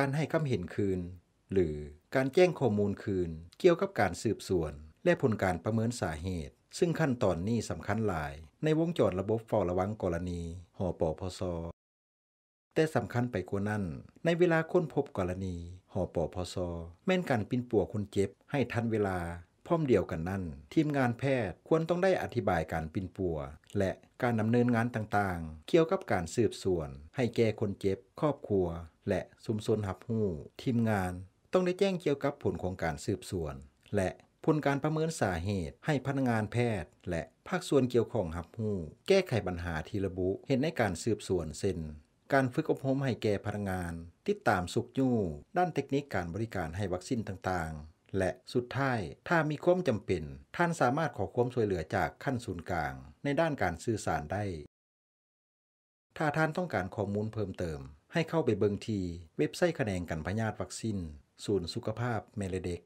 การให้คำเห็นคืน หรือการแจ้งข้อมูลคืน เกี่ยวกับการสืบสวน และผลการประเมินสาเหตุ ซึ่งขั้นตอนนี้สำคัญหลาย ในวงจรระบบเฝ้าระวังกรณีหอปอพอซอแต่สำคัญไปกว่านั้น ในเวลาค้นพบกรณีหอปอพอซอแม่นการปินปัวคนเจ็บให้ทันเวลาพร้อมเดียวกันนั้นทีมงานแพทย์ควรต้องได้อธิบายการปินปัวและการดำเนินงานต่างๆ เกี่ยวกับการสืบสวน ให้แก่คนเจ็บครอบครัว และสุมสนหับหู้ทีมงานต้องได้แจ้งเกี่ยวกับผลของการสืบสวน และผลการประเมินสาเหตุ ให้พนักงานแพทย์ และภาคส่วนเกี่ยวข้องหับหู้แก้ไขปัญหาที่ระบุเห็นในการสืบสวนเส้นการฝึกอบรมให้แก่พนักงาน ติดตามสุกยู่ด้านเทคนิคการบริการให้วัคซีนต่างๆและสุดท้ายถ้ามีความจำเป็น ท่านสามารถขอความช่วยเหลือจากขั้นศูนย์กลาง ในด้านการสื่อสารได้ ถ้าท่านต้องการข้อมูลเพิ่มเติม ให้เข้าไปเบิงทีเว็บไซต์แขนงกันพยาธิวัคซีนศูนย์สุขภาพเมลเด็ก